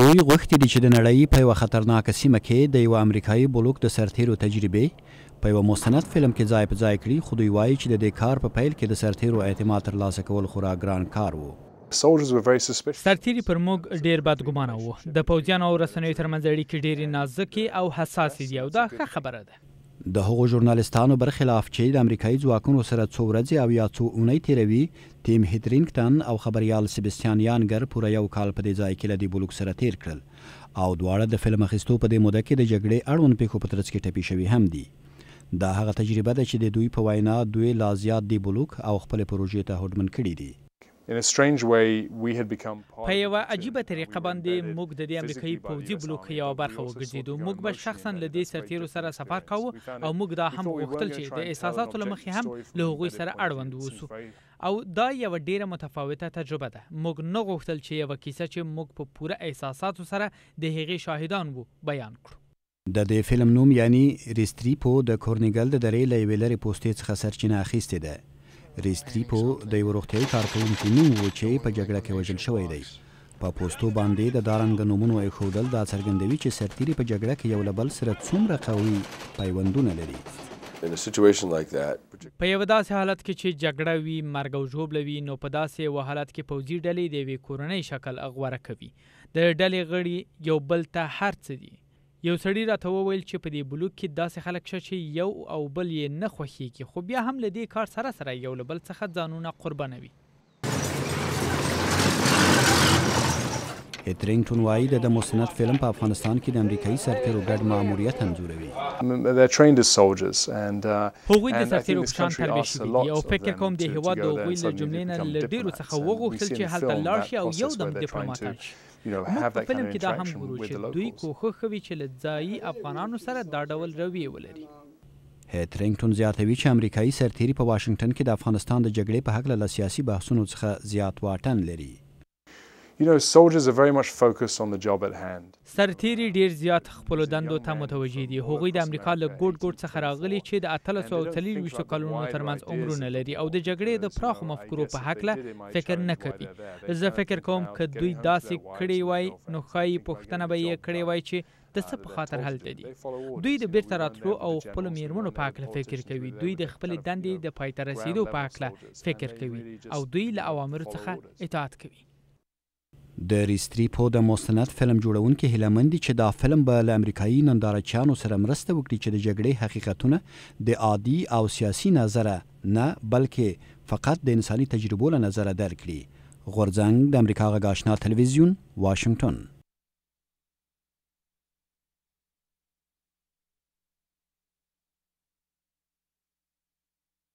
دوی غوښتي دي چې د نړۍ په یوه خطرناکه سیمه کې د یو امریکایي بلوک د سرتیرو تجربې په یو مستند فلم کې ځای په ځای کړي خو دوی وایي چې د دې کار په پیل کې د سرتیرو اعتماد ترلاسه کول خورا ګران کار و سرتیری پر موږ ډیر بد ګمانه وو د پوځیانو او رسنیو ترمنځ اړیکې ډیر نازکې او حساسې دي او دا ښه خبره ده د هغو ژورنالستانو برخلاف چې د امریکایي ځواکونو سره څو ورځې او یا څو اونۍ تیروي ټیم هیدرینګټن او خبريال سبستیان یانګر پوره یو کال په دې ځای کې لدی بلوک سره تیر کړل او دواړه د فلم اخیستو په دې موده کې د جګړې اړوند پیښو په ترڅ کې ټپي شوي هم دي دا هغه تجربه ده چې د دوی په وینا دوی لا زیات دی بلوک او خپل پروژې ته هوډمن کړي دي په یو عجیب طریقه باندې موږ د دې امریکایي پوځي بلوک یو برخه وګرځیدو موږ به شخصا له دې سرتیرو سره سفر کاوه او موږ دا هم وغوښتل چې د احساساتو لمخې هم له هغوی سره اړوند اوسو او دا یو ډیره متفاوته تجربه ده موږ نه غوښتل چې یو کیسه چې موږ په پوره احساساتو سره د هغې شاهدان وو بیان کړو د دې فلم نوم یعنی ریستریپو د کورنګل د درې لویلری پوسټې څخه سرچینه اخیستې ده ریستریپو د یو روغتیايي کارکونکو نوم و چې په جګړه کې وژل شوی دی په پوسټو باندې د دارنګ نومونو یې خودل دا څرګندوي چې سرتیری په جګړه کې یو لبل سره څومره قوي پیوندونه لري په یو داسې حالت کې چې جګړه وي مرګ او ژوبل وي نو په داسې و حالت کې پوځي ډلې د وی کورنۍ شکل اغوره کوي د ډلې غړي یو بل ته هرڅه دي یو سړي راته وویل چې په دې بلوک کې داسې خلک شته چې یو او بل یې نه خوښیږي خو بیا هم له دې کار سره سره یو له بل څخه ځانونه قربانوي هټرینګټون وایي د مستند فلم په افغانستان کې د امریکایي سرتیرو ګډ ماموریت انځوروي uh, هغوی د سرتیرو کشان تربیه شوي او فکر کوم د هیواد د هغوی له جملې نه له ډیرو څخه وغوښتل چې هلته لاړ شي او یو دم ډیپلوماټ شي موږ په فلم کې دا هم ګورو چې دوی کوښښ کوي چې له ځایي افغانانو سره دا ډول رویه ولري هټرینګټون زیاتوي چې امریکایي سرتیري په واشنگټن کې د افغانستان د جګړې په حق له سیاسي بحثونو څخه زیات واټن لري سرتیری ډیر زیات خپل دندو ته متوجه دي هغوی د امریکا له ګوټ ګوټ څخه راغلي چې د اتلس او څلویښتو کلونو ترمنځ عمرونه لري او د جګړې د پراخو مفکورو په هکله فکر نه کوي زه فکر کوم که دوی داسې کړی وای نو ښایي پوښتنه به یې کړې وای چې د څه په خاطر هلته دي دوی د بیرته راتلو او خپل میرمنو په هکله فکر کوي دوی د خپل دندې د پایته رسیدو په هکله فکر کوي او دوی له اوامرو څخه اطاعت کوي د ریستریپو د مستند فلم جوړونکو هیلمند چې دا فلم به له امریکایي نندارچیانو سره مرسته وکړي چې د جګړې حقیقتونه د عادي او سیاسي نظره نه بلکې فقط د انساني تجربو له نظره درک کړي غورځنګ د امریکا غاښنا تلویزیون واشنگټن